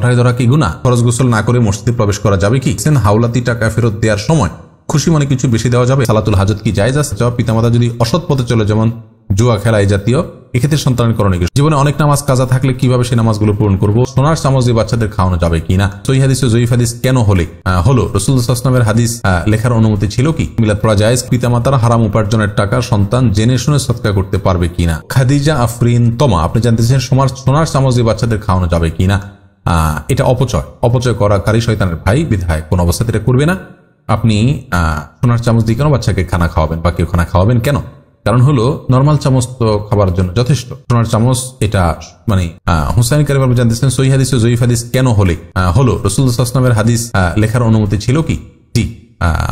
lottery ধরা কি গুণা খরচ গোসল না করে মসজিদে প্রবেশ করা যাবে কি সেন হাওলাতি টাকা ফেরত দেওয়ার সময় খুশি মনে কিছু বেশি দেওয়া যাবে সালাতুল হাজত কি যায় যাচ্ছে জবাব পিতামাতা যদি অসৎ পথে চলে যেমন জুয়া খেলা এই জাতীয় এক্ষেত্রে সন্তান করণীয় জীবনে অনেক নামাজ কাজা থাকলে কিভাবে সেই নামাজগুলো পূরণ করবো সোনার চামচ দিয়ে বাচ্চাদের খাওয়ানো যাবে কিনা সই হাদিস ও জয়ীফ হাদিস কেন হলে হলো রসুল সাসলামের হাদিস লেখার অনুমতি ছিল কি মিলাদ পড়া যায় পিতামাতার হারাম উপার্জনের টাকা সন্তান জেনে শুনে সৎকার করতে পারবে কিনা খাদিজা আফরিন তমা আপনি জানতে চান সোনার চামচ দিয়ে বাচ্চাদের খাওয়ানো যাবে কিনা এটা অপচয় অপচয় কারি শয়তানের ভাই বিধায় কোন অবস্থাতে এটা করবে না আপনি সোনার চামচ দিয়ে কেন বাচ্চাকে খানা খাওয়াবেন বা কেউ খানা খাওয়াবেন কেন কারণ হলো নর্মাল চামচ তো খাবার জন্য যথেষ্ট সোনার চামচ এটা মানে হুসাইন কারিম জানতেছেন সই হাদিস ও জয়ীফ হাদিস কেন হলে হলো রসুল আসলামের হাদিস লেখার অনুমতি ছিল কি জি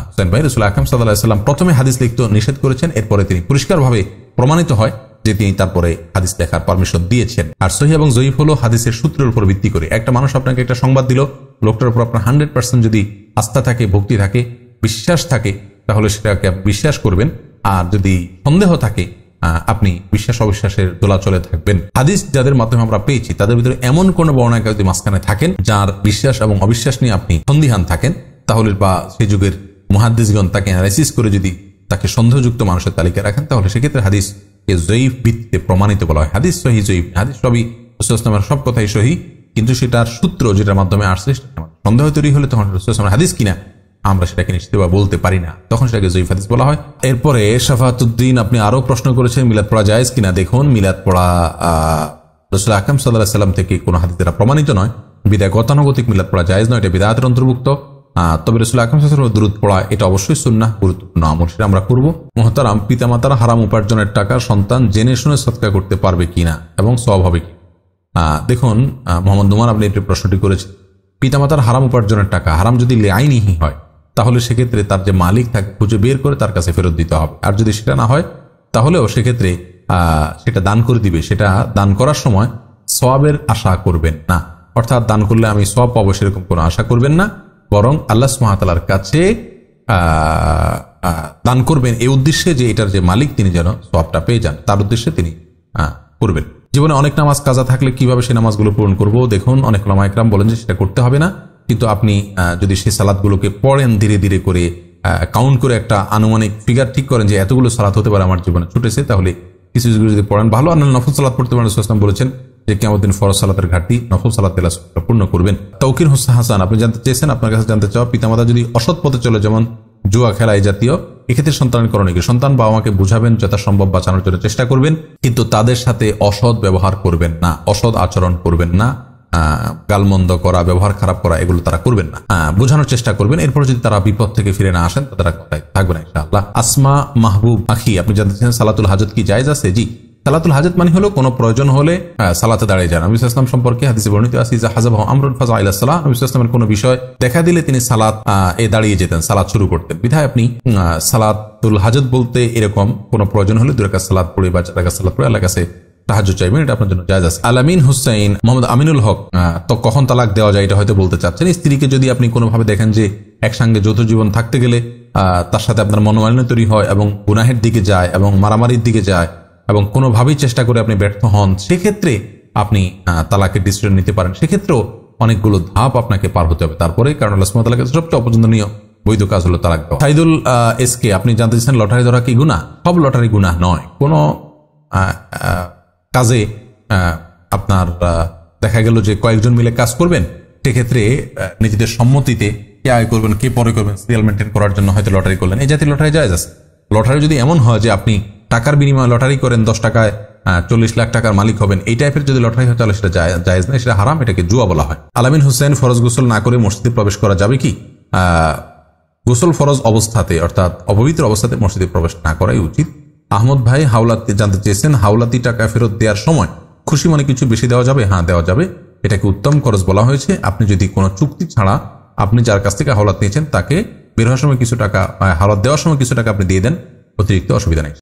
হুসাইন ভাই রসুল আকাম সাদাল্লাহ প্রথমে হাদিস লিখতে নিষেধ করেছেন এরপরে তিনি পরিষ্কারভাবে প্রমাণিত হয় যে তিনি তারপরে হাদিস লেখার পারমিশন দিয়েছেন আর সহি এবং জয়ীফ হলো হাদিসের সূত্রের উপর ভিত্তি করে একটা মানুষ আপনাকে একটা সংবাদ দিল লোকটার উপর আপনার হান্ড্রেড পার্সেন্ট যদি আস্থা থাকে ভক্তি থাকে বিশ্বাস থাকে তাহলে সেটাকে বিশ্বাস করবেন আর যদি সন্দেহ থাকে আপনি বিশ্বাস অবিশ্বাসের দোলাচলে থাকবেন হাদিস যাদের মাধ্যমে আমরা পেয়েছি তাদের ভিতরে এমন কোন বর্ণায় যদি মাঝখানে থাকেন যার বিশ্বাস এবং অবিশ্বাস নিয়ে আপনি সন্দিহান থাকেন তাহলে বা সেই যুগের মহাদিসগণ তাকে অ্যানালাইসিস করে যদি তাকে সন্দেহযুক্ত মানুষের তালিকা রাখেন তাহলে সেক্ষেত্রে হাদিস কে জয়ীফ ভিত্তিতে প্রমাণিত বলা হয় হাদিস সহি জৈব হাদিস সবই রসুলামের সব কথাই সহি কিন্তু সেটার সূত্র যেটার মাধ্যমে আসছে সন্দেহ তৈরি হলে তখন রসুলামের হাদিস কিনা আমরা সেটাকে নিশ্চিত বা বলতে পারি না তখন সেটাকে জৈব হাদিস বলা হয় এরপরে শাফাতুদ্দিন আপনি আরও প্রশ্ন করেছেন মিলাদ পড়া জায়েজ কিনা দেখুন মিলাদ পড়া রসুল আকাম সাল্লাহ সাল্লাম থেকে কোনো হাদিস দ্বারা প্রমাণিত নয় বিদায় গতানুগতিক মিলাদ পড়া যায় নয় এটা বিদায়াতের অন্তর্ভুক্ত তবে রসুল আকরম দূরত পড়া এটা অবশ্যই সুন্না গুরুত্বপূর্ণ আমল সেটা আমরা করবো মহতারাম পিতামাতার হারাম উপার্জনের টাকা সন্তান জেনে শুনে সৎকার করতে পারবে কিনা এবং স্বভাবে কি দেখুন মোহাম্মদ নুমান আপনি একটি প্রশ্নটি করেছেন পিতামাতার হারাম উপার্জনের টাকা হারাম যদি লেআইনিহি হয় তাহলে সেক্ষেত্রে তার যে মালিক থাকে খুঁজে বের করে তার কাছে ফেরত দিতে হবে আর যদি সেটা না হয় তাহলেও সেক্ষেত্রে সেটা দান করে দিবে সেটা দান করার সময় সবের আশা করবেন না অর্থাৎ দান করলে আমি সব পাবো সেরকম কোনো আশা করবেন না বরং আল্লাহ সুহাতালার কাছে দান করবেন এই উদ্দেশ্যে যে এটার যে মালিক তিনি যেন সবটা পেয়ে যান তার উদ্দেশ্যে তিনি করবেন জীবনে অনেক নামাজ কাজা থাকলে কিভাবে সেই নামাজগুলো পূরণ করব দেখুন অনেক লামা বলেন যে সেটা করতে হবে না কিন্তু আপনি যদি সেই সালাদগুলোকে পড়েন ধীরে ধীরে করে কাউন্ট করে একটা আনুমানিক ফিগার ঠিক করেন যে এতগুলো সালাদ হতে পারে আমার জীবনে ছুটেছে তাহলে কিছু যদি পড়েন ভালো আর নফল সালাদ পড়তে পারেন সুসলাম বলেছেন যে কেমন ফরজ সালাতের ঘাটতি নফল সালাত পূর্ণ করবেন তৌকির হোসেন হাসান আপনি জানতে চেয়েছেন আপনার কাছে জানতে চাওয়া পিতামাতা যদি অসৎ পথে চলে যেমন জুয়া খেলা এই জাতীয় এক্ষেত্রে সন্তান করণীয় কি সন্তান বাবা মাকে বুঝাবেন যথাসম্ভব বাঁচানোর জন্য চেষ্টা করবেন কিন্তু তাদের সাথে অসৎ ব্যবহার করবেন না অসৎ আচরণ করবেন না গালমন্দ করা ব্যবহার খারাপ করা এগুলো তারা করবেন না বোঝানোর চেষ্টা করবেন এরপর যদি তারা বিপদ থেকে ফিরে না আসেন তারা কথায় থাকবে আসমা মাহবুব আখি আপনি জানতে চান সালাতুল হাজত কি জায়জ আছে জি সালাতুল হাজত মানে হলো কোনো প্রয়োজন হলে সালাতে দাঁড়িয়ে যান আমিস ইসলাম সম্পর্কে হাদিসে বর্ণিত আছে ইজা হাজাব আমরুল ফাজা আইলা সালাহ আমিস ইসলামের কোনো বিষয় দেখা দিলে তিনি সালাত এ দাঁড়িয়ে যেতেন সালাত শুরু করতেন বিধায় আপনি সালাতুল হাজত বলতে এরকম কোনো প্রয়োজন হলে দুরাকা সালাদ পড়ে বা চারাকা সালাদ পড়ে আল্লাহ কাছে সাহায্য চাইবেন এটা আপনার জন্য জায়জ আছে আলামিন হুসাইন মোহাম্মদ আমিনুল হক তো কখন তালাক দেওয়া যায় এটা হয়তো বলতে চাচ্ছেন স্ত্রীকে যদি আপনি কোনোভাবে দেখেন যে একসঙ্গে যৌথ জীবন থাকতে গেলে তার সাথে আপনার মনোমালিন্য তৈরি হয় এবং গুনাহের দিকে যায় এবং মারামারির দিকে যায় এবং কোনোভাবেই চেষ্টা করে আপনি ব্যর্থ হন সেক্ষেত্রে আপনি তালাকের ডিসিশন নিতে পারেন সেক্ষেত্রেও অনেকগুলো ধাপ আপনাকে পার হতে হবে তারপরে কারণ আল্লাহ সুমতালার সবচেয়ে অপছন্দনীয় বৈধ কাজ হলো তালাক দেওয়া সাইদুল এস কে আপনি জানতে চাচ্ছেন লটারি ধরা কি গুণা সব লটারি গুণা নয় কোনো কাজে আপনার দেখা গেল যে কয়েকজন মিলে কাজ করবেন সেক্ষেত্রে নিজেদের সম্মতিতে কে আয় করবেন কে পরে করবেন সিরিয়াল মেনটেন করার জন্য হয়তো লটারি করলেন এই জাতীয় লটারি যায় যাচ্ছে লটারি যদি এমন হয় যে আপনি টাকার বিনিময়ে লটারি করেন দশ টাকায় চল্লিশ লাখ টাকার মালিক হবেন এই টাইপের যদি লটারি হয় তাহলে সেটা জায়েজ নেই সেটা হারাম এটাকে জুয়া বলা হয় আলামিন হোসেন ফরজ গোসল না করে মসজিদে প্রবেশ করা যাবে কি গোসল ফরজ অবস্থাতে অর্থাৎ অপবিত্র অবস্থাতে মসজিদে প্রবেশ না করাই উচিত আহমদ ভাই হাওলাতি জানতে চেয়েছেন হাওলাতি টাকা ফেরত দেওয়ার সময় খুশি মনে কিছু বেশি দেওয়া যাবে হ্যাঁ দেওয়া যাবে এটাকে উত্তম খরচ বলা হয়েছে আপনি যদি কোনো চুক্তি ছাড়া আপনি যার কাছ থেকে হাওলাত নিয়েছেন তাকে বের হওয়ার সময় কিছু টাকা হাওলাত দেওয়ার সময় কিছু টাকা আপনি দিয়ে দেন অতিরিক্ত অসুবিধা নেই